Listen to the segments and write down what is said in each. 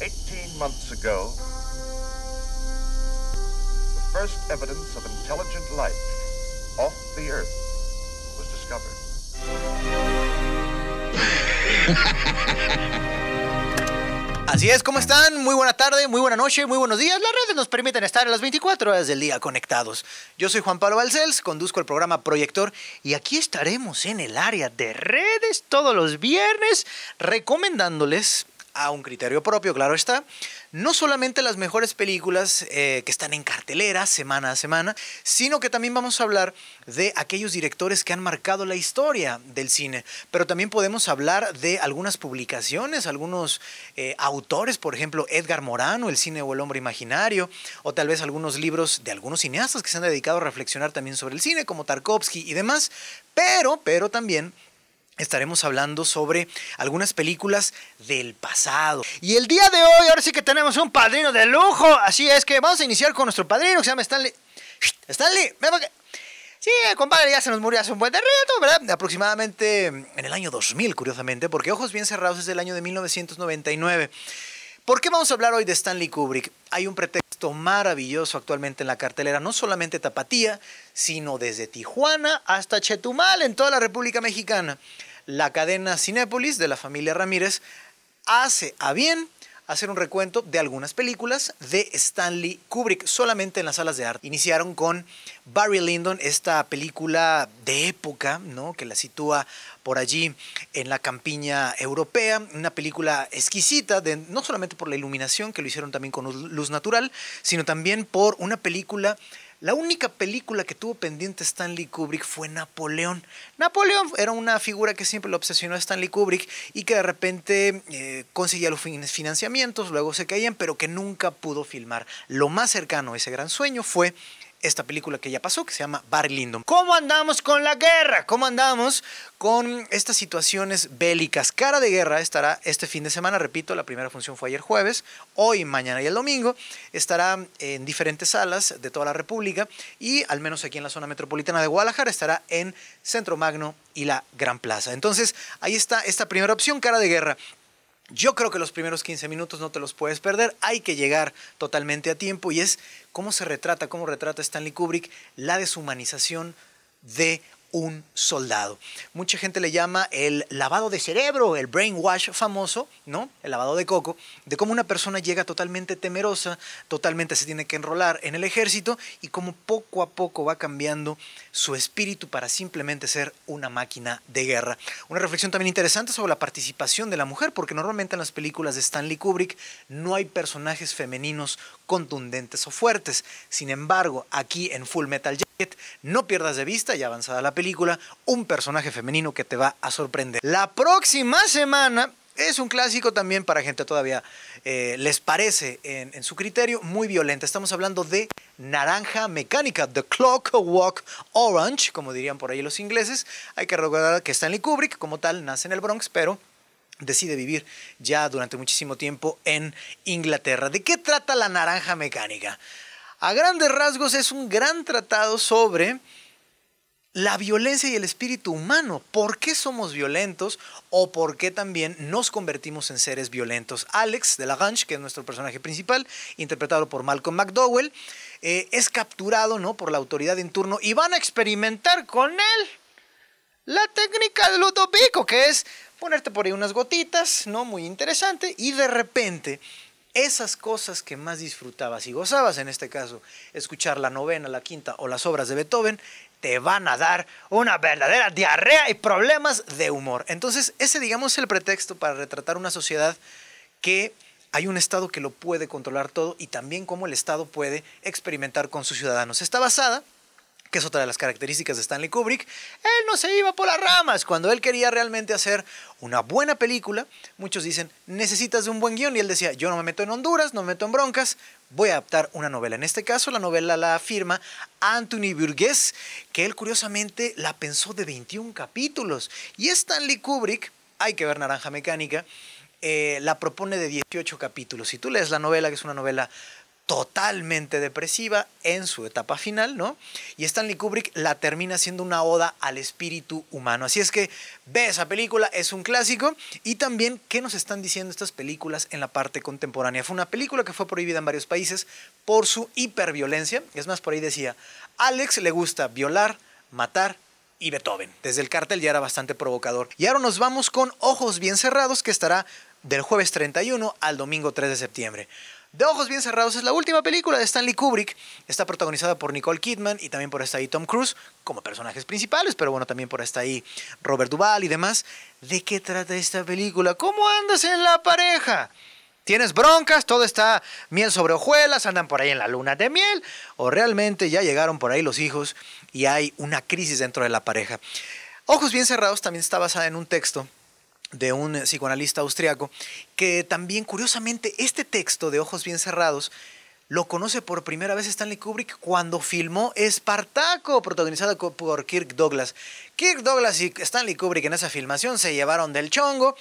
18 months ago, the first evidence of intelligent life off the Earth was discovered. Así es, ¿cómo están? Muy buena tarde, muy buena noche, muy buenos días. Las redes nos permiten estar a las 24 horas del día conectados. Yo soy Juan Pablo Balcells, conduzco el programa Proyector y aquí estaremos en el área de redes todos los viernes recomendándoles a un criterio propio, claro está, no solamente las mejores películas eh, que están en cartelera semana a semana, sino que también vamos a hablar de aquellos directores que han marcado la historia del cine, pero también podemos hablar de algunas publicaciones, algunos eh, autores, por ejemplo, Edgar Morano, El cine o el hombre imaginario, o tal vez algunos libros de algunos cineastas que se han dedicado a reflexionar también sobre el cine, como Tarkovsky y demás, pero, pero también estaremos hablando sobre algunas películas del pasado. Y el día de hoy, ahora sí que tenemos un padrino de lujo. Así es que vamos a iniciar con nuestro padrino que se llama Stanley. Stanley, Sí, compadre ya se nos murió hace un buen rato, ¿verdad? Aproximadamente mm, en el año 2000, curiosamente, porque Ojos Bien Cerrados es del año de 1999. ¿Por qué vamos a hablar hoy de Stanley Kubrick? Hay un pretexto maravilloso actualmente en la cartelera, no solamente Tapatía, sino desde Tijuana hasta Chetumal, en toda la República Mexicana. La cadena Cinépolis de la familia Ramírez hace a bien hacer un recuento de algunas películas de Stanley Kubrick, solamente en las salas de arte. Iniciaron con Barry Lyndon, esta película de época, ¿no? Que la sitúa por allí en la campiña europea, una película exquisita, de, no solamente por la iluminación, que lo hicieron también con luz natural, sino también por una película la única película que tuvo pendiente Stanley Kubrick fue Napoleón. Napoleón era una figura que siempre lo obsesionó a Stanley Kubrick y que de repente eh, conseguía los financiamientos, luego se caían, pero que nunca pudo filmar. Lo más cercano a ese gran sueño fue esta película que ya pasó, que se llama Barry Lindon. ¿Cómo andamos con la guerra? ¿Cómo andamos con estas situaciones bélicas? Cara de guerra estará este fin de semana, repito, la primera función fue ayer jueves, hoy, mañana y el domingo. Estará en diferentes salas de toda la República y al menos aquí en la zona metropolitana de Guadalajara estará en Centro Magno y la Gran Plaza. Entonces, ahí está esta primera opción, cara de guerra. Yo creo que los primeros 15 minutos no te los puedes perder, hay que llegar totalmente a tiempo y es cómo se retrata, cómo retrata Stanley Kubrick la deshumanización de un soldado. Mucha gente le llama el lavado de cerebro, el brainwash famoso, ¿no? El lavado de coco, de cómo una persona llega totalmente temerosa, totalmente se tiene que enrolar en el ejército y cómo poco a poco va cambiando su espíritu para simplemente ser una máquina de guerra. Una reflexión también interesante sobre la participación de la mujer, porque normalmente en las películas de Stanley Kubrick no hay personajes femeninos contundentes o fuertes. Sin embargo, aquí en Full Metal Jacket, no pierdas de vista, ya avanzada la película, un personaje femenino que te va a sorprender. La próxima semana es un clásico también para gente todavía, eh, les parece en, su criterio muy violenta. Estamos hablando de Naranja Mecánica, The Clockwork Orange, como dirían por ahí los ingleses. Hay que recordar que Stanley Kubrick, como tal, nace en el Bronx, pero decide vivir ya durante muchísimo tiempo en Inglaterra. ¿De qué trata la Naranja Mecánica? A grandes rasgos es un gran tratado sobre la violencia y el espíritu humano. ¿Por qué somos violentos o por qué también nos convertimos en seres violentos? Alex de la Ranch, que es nuestro personaje principal, interpretado por Malcolm McDowell, eh, es capturado ¿no? por la autoridad en turno y van a experimentar con él la técnica de Ludovico, que es ponerte por ahí unas gotitas, ¿no? Muy interesante, y de repente esas cosas que más disfrutabas y gozabas, en este caso, escuchar la novena, la quinta o las obras de Beethoven, te van a dar una verdadera diarrea y problemas de humor. Entonces, ese digamos el pretexto para retratar una sociedad que hay un Estado que lo puede controlar todo y también cómo el Estado puede experimentar con sus ciudadanos. Está basada que es otra de las características de Stanley Kubrick, él no se iba por las ramas. Cuando él quería realmente hacer una buena película, muchos dicen, necesitas de un buen guión. Y él decía, yo no me meto en Honduras, no me meto en broncas, voy a adaptar una novela. En este caso, la novela la firma Anthony Burgess, que él curiosamente la pensó de 21 capítulos. Y Stanley Kubrick, hay que ver Naranja Mecánica, eh, la propone de 18 capítulos. Si tú lees la novela, que es una novela totalmente depresiva en su etapa final, ¿no? Y Stanley Kubrick la termina siendo una oda al espíritu humano. Así es que ve esa película, es un clásico. Y también, ¿qué nos están diciendo estas películas en la parte contemporánea? Fue una película que fue prohibida en varios países por su hiperviolencia. Es más, por ahí decía, Alex le gusta violar, matar y Beethoven. Desde el cartel ya era bastante provocador. Y ahora nos vamos con Ojos Bien Cerrados, que estará del jueves 31 al domingo 3 de septiembre. De Ojos Bien Cerrados es la última película de Stanley Kubrick. Está protagonizada por Nicole Kidman y también por esta ahí Tom Cruise como personajes principales, pero bueno, también por esta ahí Robert Duvall y demás. ¿De qué trata esta película? ¿Cómo andas en la pareja? ¿Tienes broncas? ¿Todo está miel sobre hojuelas? ¿Andan por ahí en la luna de miel? ¿O realmente ya llegaron por ahí los hijos y hay una crisis dentro de la pareja? Ojos Bien Cerrados también está basada en un texto de un psicoanalista austriaco, que también curiosamente este texto de Ojos Bien Cerrados lo conoce por primera vez Stanley Kubrick cuando filmó Espartaco, protagonizado por Kirk Douglas. Kirk Douglas y Stanley Kubrick en esa filmación se llevaron del chongo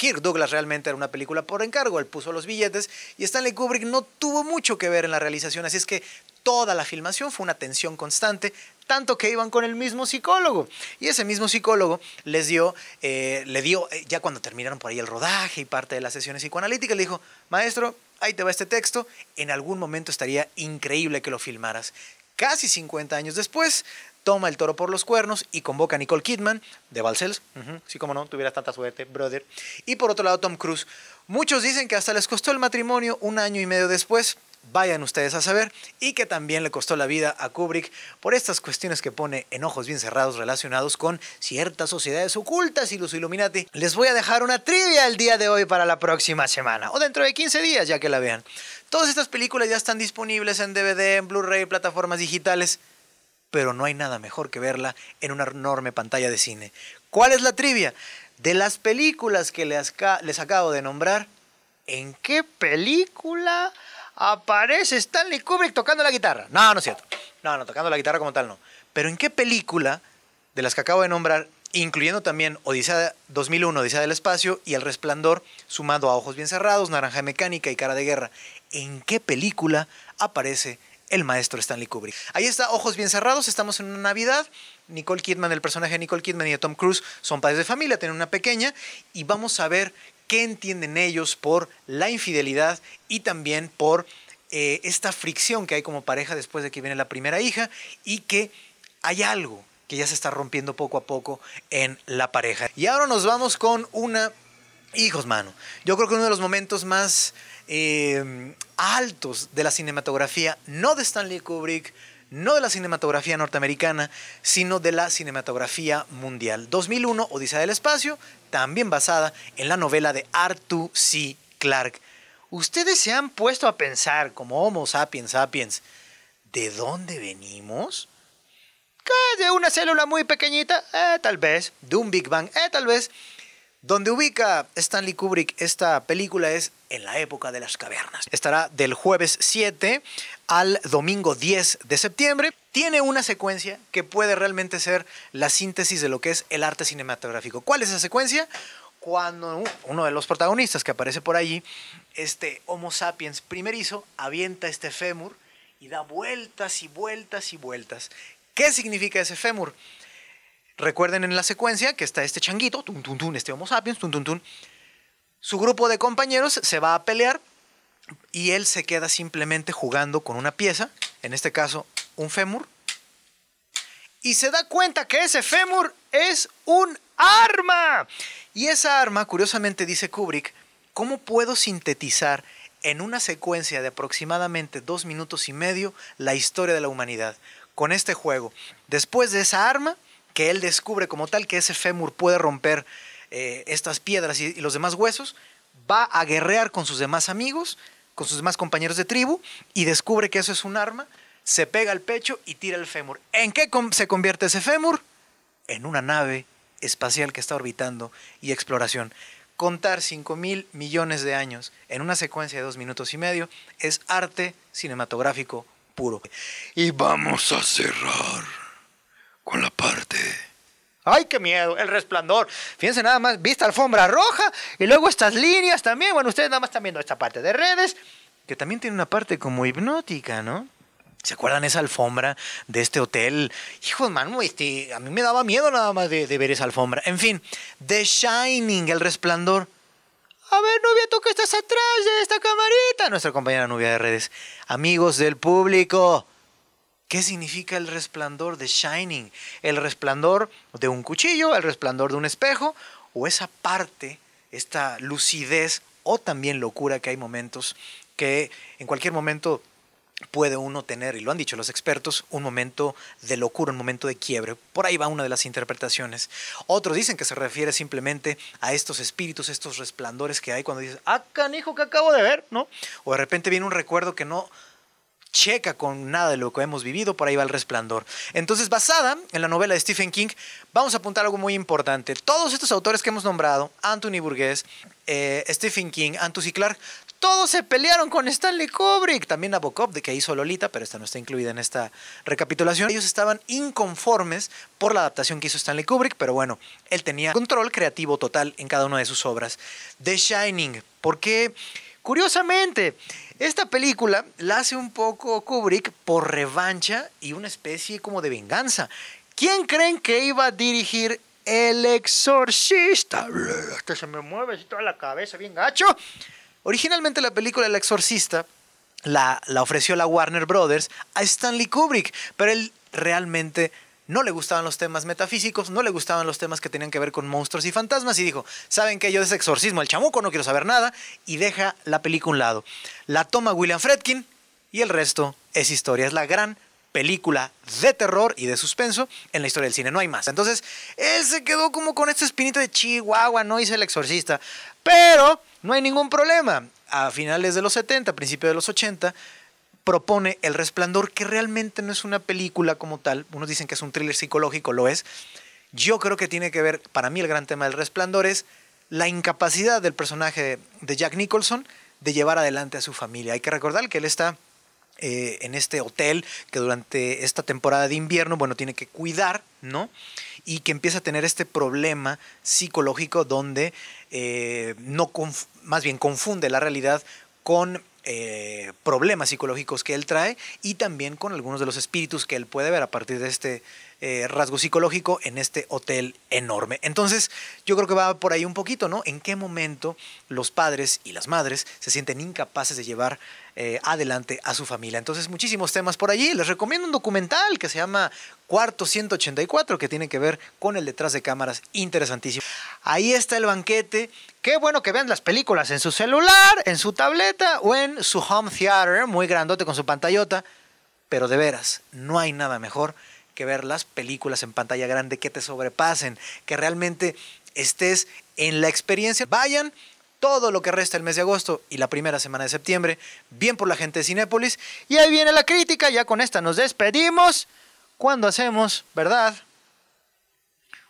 Kirk Douglas realmente era una película por encargo, él puso los billetes y Stanley Kubrick no tuvo mucho que ver en la realización, así es que toda la filmación fue una tensión constante, tanto que iban con el mismo psicólogo. Y ese mismo psicólogo les dio, eh, le dio, eh, ya cuando terminaron por ahí el rodaje y parte de las sesiones psicoanalíticas, le dijo, maestro, ahí te va este texto, en algún momento estaría increíble que lo filmaras casi 50 años después, toma el toro por los cuernos y convoca a Nicole Kidman de Balcells. si como no, tuvieras tanta suerte, brother. Y por otro lado, Tom Cruise. Muchos dicen que hasta les costó el matrimonio un año y medio después. Vayan ustedes a saber, y que también le costó la vida a Kubrick por estas cuestiones que pone en ojos bien cerrados relacionados con ciertas sociedades ocultas y los Illuminati. Les voy a dejar una trivia el día de hoy para la próxima semana, o dentro de 15 días ya que la vean. Todas estas películas ya están disponibles en DVD, en Blu-ray, plataformas digitales, pero no hay nada mejor que verla en una enorme pantalla de cine. ¿Cuál es la trivia? De las películas que les, les acabo de nombrar, ¿en qué película aparece Stanley Kubrick tocando la guitarra? No, no es cierto. No, no, tocando la guitarra como tal no. Pero ¿en qué película de las que acabo de nombrar, incluyendo también Odisea 2001, Odisea del Espacio y El Resplandor, sumado a Ojos Bien Cerrados, Naranja Mecánica y Cara de Guerra, en qué película aparece el maestro Stanley Kubrick. Ahí está, ojos bien cerrados, estamos en una Navidad. Nicole Kidman, el personaje de Nicole Kidman y Tom Cruise son padres de familia, tienen una pequeña y vamos a ver qué entienden ellos por la infidelidad y también por eh, esta fricción que hay como pareja después de que viene la primera hija y que hay algo que ya se está rompiendo poco a poco en la pareja. Y ahora nos vamos con una... Hijos, mano. Yo creo que uno de los momentos más Em, altos de la cinematografía, no de Stanley Kubrick, no de la cinematografía norteamericana, sino de la cinematografía mundial. 2001, Odisea del Espacio, también basada en la novela de Arthur C. Clarke. Ustedes se han puesto a pensar, como Homo sapiens sapiens, ¿de dónde venimos? ¿De una célula muy pequeñita? Eh, tal vez. ¿De un Big Bang? Eh, tal vez. Donde ubica Stanley Kubrick esta película es en la época de las cavernas. Estará del jueves 7 al domingo 10 de septiembre. Tiene una secuencia que puede realmente ser la síntesis de lo que es el arte cinematográfico. ¿Cuál es esa secuencia? Cuando uno de los protagonistas que aparece por allí, este Homo sapiens primerizo, avienta este fémur y da vueltas y vueltas y vueltas. ¿Qué significa ese fémur? Recuerden en la secuencia que está este changuito, este Homo sapiens, Su grupo de compañeros se va a pelear y él se queda simplemente jugando con una pieza, en este caso un fémur, y se da cuenta que ese fémur es un arma. Y esa arma, curiosamente dice Kubrick, ¿cómo puedo sintetizar en una secuencia de aproximadamente dos minutos y medio la historia de la humanidad? Con este juego, después de esa arma, que él descubre como tal que ese fémur puede romper eh, estas piedras y, los demás huesos, va a guerrear con sus demás amigos, con sus demás compañeros de tribu, y descubre que eso es un arma, se pega al pecho y tira el fémur. ¿En qué se convierte ese fémur? En una nave espacial que está orbitando y exploración. Contar 5 mil millones de años en una secuencia de dos minutos y medio es arte cinematográfico puro. Y vamos a cerrar con la parte. ¡Ay, qué miedo! El resplandor. Fíjense nada más, vista alfombra roja y luego estas líneas también. Bueno, ustedes nada más están viendo esta parte de redes, que también tiene una parte como hipnótica, ¿no? ¿Se acuerdan esa alfombra de este hotel? Hijo, man, este, a mí me daba miedo nada más de, ver esa alfombra. En fin, The Shining, el resplandor. A ver, novia, tú que estás atrás de esta camarita. Nuestra compañera novia de redes. Amigos del público, ¿Qué significa el resplandor de Shining? El resplandor de un cuchillo, el resplandor de un espejo, o esa parte, esta lucidez o también locura que hay momentos que en cualquier momento puede uno tener, y lo han dicho los expertos, un momento de locura, un momento de quiebre. Por ahí va una de las interpretaciones. Otros dicen que se refiere simplemente a estos espíritus, estos resplandores que hay cuando dices, ah, canijo, que acabo de ver, ¿no? O de repente viene un recuerdo que no checa con nada de lo que hemos vivido, por ahí va el resplandor. Entonces, basada en la novela de Stephen King, vamos a apuntar algo muy importante. Todos estos autores que hemos nombrado, Anthony Burgess, eh, Stephen King, Anthony Clark, todos se pelearon con Stanley Kubrick. También Nabokov, de que hizo Lolita, pero esta no está incluida en esta recapitulación. Ellos estaban inconformes por la adaptación que hizo Stanley Kubrick, pero bueno, él tenía control creativo total en cada una de sus obras. The Shining, ¿por qué? Curiosamente, esta película la hace un poco Kubrick por revancha y una especie como de venganza. ¿Quién creen que iba a dirigir El Exorcista? Este se me mueve toda la cabeza, bien gacho. Originalmente la película El Exorcista la, la ofreció la Warner Brothers a Stanley Kubrick, pero él realmente no le gustaban los temas metafísicos, no le gustaban los temas que tenían que ver con monstruos y fantasmas y dijo, ¿saben qué? Yo de exorcismo el chamuco no quiero saber nada y deja la película a un lado. La toma William Fredkin y el resto es historia, es la gran película de terror y de suspenso en la historia del cine, no hay más. Entonces, él se quedó como con este espinito de Chihuahua, no hice el exorcista, pero no hay ningún problema. A finales de los 70, principios de los 80, propone El Resplandor, que realmente no es una película como tal. Unos dicen que es un thriller psicológico, lo es. Yo creo que tiene que ver, para mí el gran tema del Resplandor es la incapacidad del personaje de Jack Nicholson de llevar adelante a su familia. Hay que recordar que él está eh, en este hotel que durante esta temporada de invierno, bueno, tiene que cuidar, ¿no? Y que empieza a tener este problema psicológico donde eh, no, más bien confunde la realidad con eh, problemas psicológicos que él trae y también con algunos de los espíritus que él puede ver a partir de este eh, rasgo psicológico en este hotel enorme. Entonces, yo creo que va por ahí un poquito, ¿no? ¿En qué momento los padres y las madres se sienten incapaces de llevar eh, adelante a su familia? Entonces, muchísimos temas por allí. Les recomiendo un documental que se llama Cuarto 184, que tiene que ver con el detrás de cámaras, interesantísimo. Ahí está el banquete. Qué bueno que vean las películas en su celular, en su tableta o en su home theater, muy grandote con su pantallota. Pero de veras, no hay nada mejor que ver las películas en pantalla grande que te sobrepasen, que realmente estés en la experiencia. Vayan todo lo que resta el mes de agosto y la primera semana de septiembre, bien por la gente de Cinépolis. Y ahí viene la crítica, ya con esta nos despedimos. Cuando hacemos, verdad?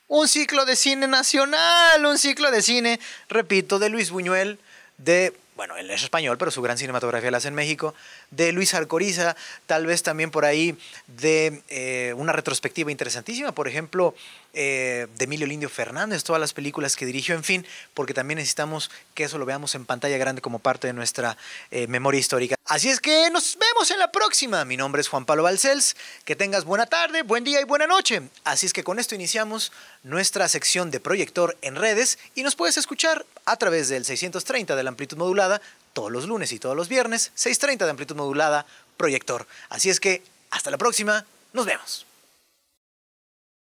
Un ciclo de cine nacional, un ciclo de cine, repito, de Luis Buñuel, de bueno, él es español, pero su gran cinematografía la hace en México, de Luis Alcoriza, tal vez también por ahí de eh, una retrospectiva interesantísima, por ejemplo, eh, de Emilio Lindio Fernández, todas las películas que dirigió, en fin, porque también necesitamos que eso lo veamos en pantalla grande como parte de nuestra eh, memoria histórica. Así es que nos vemos en la próxima. Mi nombre es Juan Pablo Balcells. Que tengas buena tarde, buen día y buena noche. Así es que con esto iniciamos nuestra sección de proyector en redes y nos puedes escuchar a través del 630 de la amplitud modulada todos los lunes y todos los viernes, 630 de amplitud modulada, proyector. Así es que hasta la próxima, nos vemos.